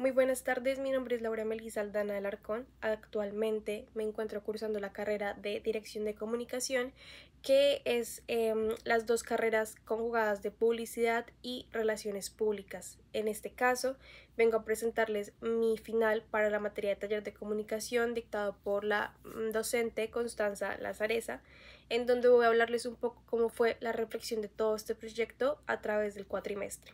Muy buenas tardes, mi nombre es Laura del Arcón. Actualmente me encuentro cursando la carrera de Dirección de Comunicación, que es em, las dos carreras conjugadas de Publicidad y Relaciones Públicas. En este caso, vengo a presentarles mi final para la materia de Taller de Comunicación dictado por la mm, docente Constanza Lazareza, en donde voy a hablarles un poco cómo fue la reflexión de todo este proyecto a través del cuatrimestre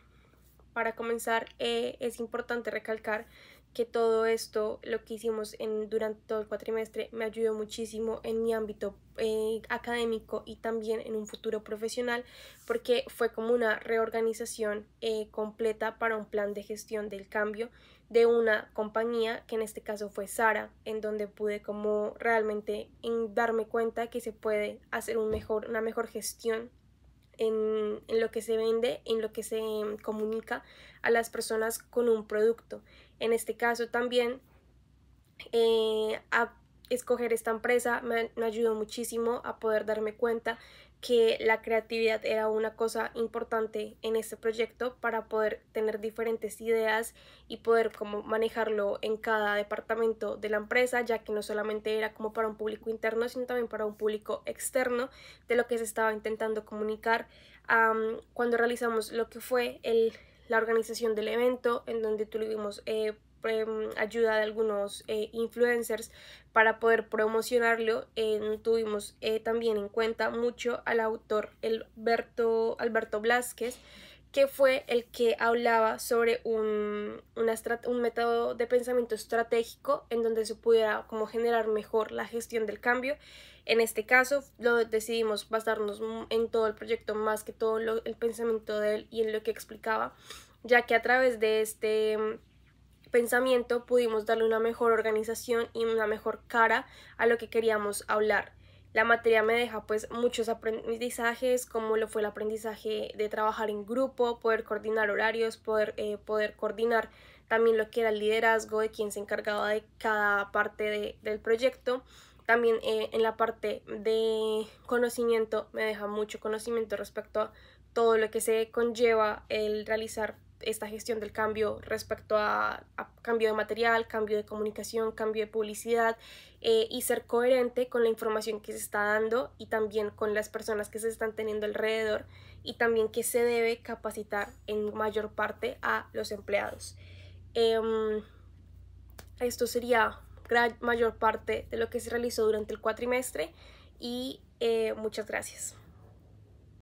para comenzar, eh, es importante recalcar que todo esto, lo que hicimos en, durante todo el cuatrimestre, me ayudó muchísimo en mi ámbito eh, académico y también en un futuro profesional, porque fue como una reorganización eh, completa para un plan de gestión del cambio de una compañía, que en este caso fue Sara, en donde pude como realmente darme cuenta que se puede hacer una mejor gestión en, lo que se vende, en lo que se em, comunica a las personas con un producto. En este caso también eh, escoger esta empresa me, ayudó muchísimo a poder darme cuenta que la creatividad era una cosa importante en este proyecto para poder tener diferentes ideas y poder como manejarlo en cada departamento de la empresa, ya que no solamente era como para un público interno, sino también para un público externo de lo que se estaba intentando comunicar cuando realizamos lo que fue el, la organización del evento, en donde tuvimos eh, Em, ayuda de algunos eh, influencers para poder promocionarlo, tuvimos eh, también en cuenta mucho al autor Alberto, Alberto Blasquez, que fue el que hablaba sobre un, un, método de pensamiento estratégico en donde se pudiera como generar mejor la gestión del cambio. En este caso lo decidimos basarnos en todo el proyecto, más que todo el pensamiento de él y en lo que explicaba, ya que a través de este pensamiento pudimos darle una mejor organización y una mejor cara a lo que queríamos hablar. La materia me deja pues muchos aprendizajes, como lo fue el aprendizaje de trabajar en grupo, poder coordinar horarios, poder, eh, poder coordinar también lo que era el liderazgo de quien se encargaba de cada parte del proyecto. También eh, en la parte de conocimiento me deja mucho conocimiento respecto a todo lo que se conlleva el realizar esta gestión del cambio respecto a, cambio de material, cambio de comunicación, cambio de publicidad eh, y ser coherente con la información que se está dando y también con las personas que se están teniendo alrededor y también que se debe capacitar en mayor parte a los empleados. Em, esto sería gran mayor parte de lo que se realizó durante el cuatrimestre y eh, muchas gracias.